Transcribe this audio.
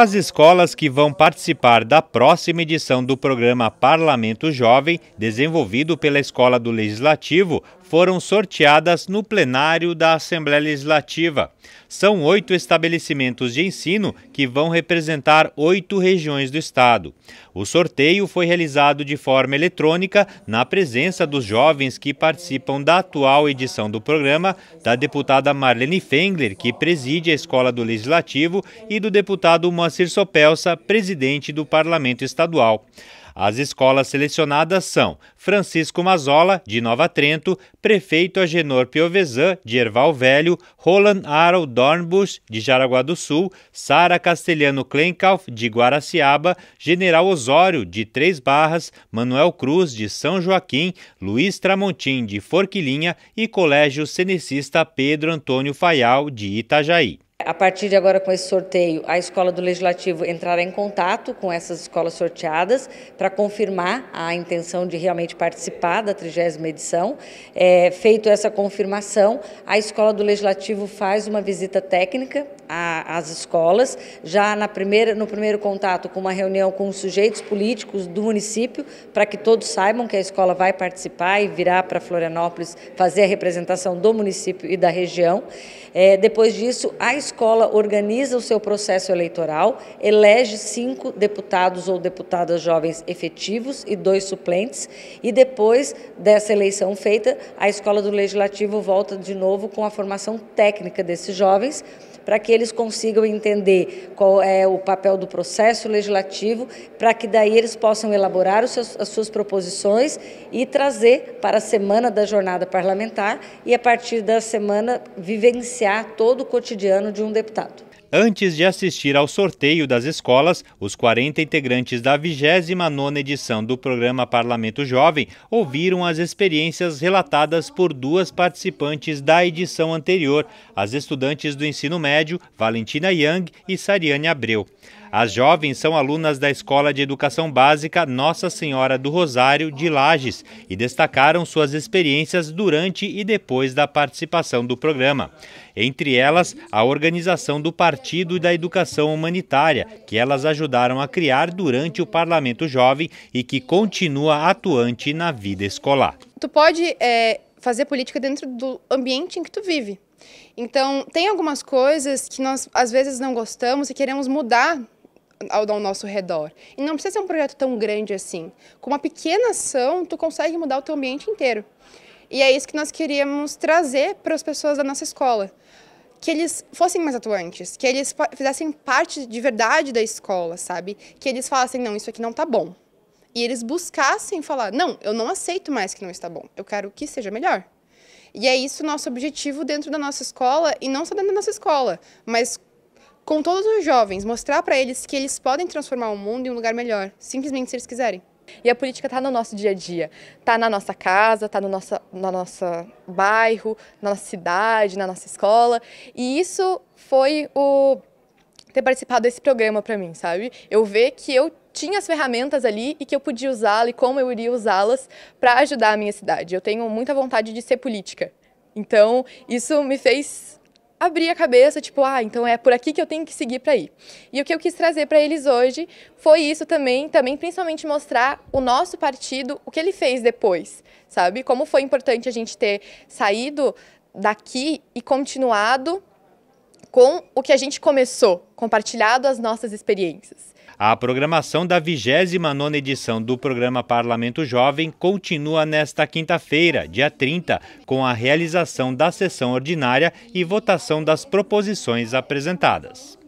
As escolas que vão participar da próxima edição do programa Parlamento Jovem, desenvolvido pela Escola do Legislativo, foram sorteadas no plenário da Assembleia Legislativa. São oito estabelecimentos de ensino que vão representar oito regiões do estado. O sorteio foi realizado de forma eletrônica na presença dos jovens que participam da atual edição do programa, da deputada Marlene Fengler, que preside a Escola do Legislativo, e do deputado Moacir Sopelsa, presidente do Parlamento Estadual. As escolas selecionadas são Francisco Mazola, de Nova Trento, Prefeito Agenor Piovesan, de Erval Velho, Roland Aro Dornbusch, de Jaraguá do Sul, Sara Castelhano Klenkauf, de Guaraciaba, General Osório, de Três Barras, Manuel Cruz, de São Joaquim, Luiz Tramontim, de Forquilinha e Colégio Cenecista Pedro Antônio Faial, de Itajaí a partir de agora com esse sorteio, a Escola do Legislativo entrará em contato com essas escolas sorteadas para confirmar a intenção de realmente participar da 30 edição. É, feito essa confirmação, a Escola do Legislativo faz uma visita técnica às escolas, já na primeira, no primeiro contato com uma reunião com os sujeitos políticos do município, para que todos saibam que a escola vai participar e virá para Florianópolis fazer a representação do município e da região. É, depois disso, a escola escola organiza o seu processo eleitoral, elege cinco deputados ou deputadas jovens efetivos e dois suplentes, e depois dessa eleição feita, a escola do Legislativo volta de novo com a formação técnica desses jovens, para que eles consigam entender qual é o papel do processo legislativo, para que daí eles possam elaborar as suas proposições e trazer para a semana da jornada parlamentar e, a partir da semana, vivenciar todo o cotidiano de de um deputado. Antes de assistir ao sorteio das escolas, os 40 integrantes da 29ª edição do programa Parlamento Jovem ouviram as experiências relatadas por duas participantes da edição anterior, as estudantes do ensino médio, Valentina Yang e Sariane Abreu. As jovens são alunas da Escola de Educação Básica Nossa Senhora do Rosário de Lages e destacaram suas experiências durante e depois da participação do programa. Entre elas, a organização do Partido da Educação Humanitária, que elas ajudaram a criar durante o Parlamento Jovem e que continua atuante na vida escolar. Tu pode é, fazer política dentro do ambiente em que tu vive. Então, tem algumas coisas que nós às vezes não gostamos e queremos mudar ao, ao nosso redor. E não precisa ser um projeto tão grande assim. Com uma pequena ação, tu consegue mudar o teu ambiente inteiro. E é isso que nós queríamos trazer para as pessoas da nossa escola. Que eles fossem mais atuantes, que eles fizessem parte de verdade da escola, sabe? Que eles falassem, não, isso aqui não está bom. E eles buscassem falar, não, eu não aceito mais que não está bom, eu quero que seja melhor. E é isso o nosso objetivo dentro da nossa escola, e não só dentro da nossa escola, mas com todos os jovens, mostrar para eles que eles podem transformar o mundo em um lugar melhor, simplesmente se eles quiserem. E a política está no nosso dia a dia, está na nossa casa, está no nosso na nossa bairro, na nossa cidade, na nossa escola. E isso foi o ter participado desse programa para mim, sabe? Eu ver que eu tinha as ferramentas ali e que eu podia usá-las e como eu iria usá-las para ajudar a minha cidade. Eu tenho muita vontade de ser política. Então, isso me fez abrir a cabeça, tipo, ah, então é por aqui que eu tenho que seguir para ir. E o que eu quis trazer para eles hoje foi isso também, também principalmente mostrar o nosso partido, o que ele fez depois, sabe? Como foi importante a gente ter saído daqui e continuado com o que a gente começou, compartilhado as nossas experiências. A programação da 29ª edição do programa Parlamento Jovem continua nesta quinta-feira, dia 30, com a realização da sessão ordinária e votação das proposições apresentadas.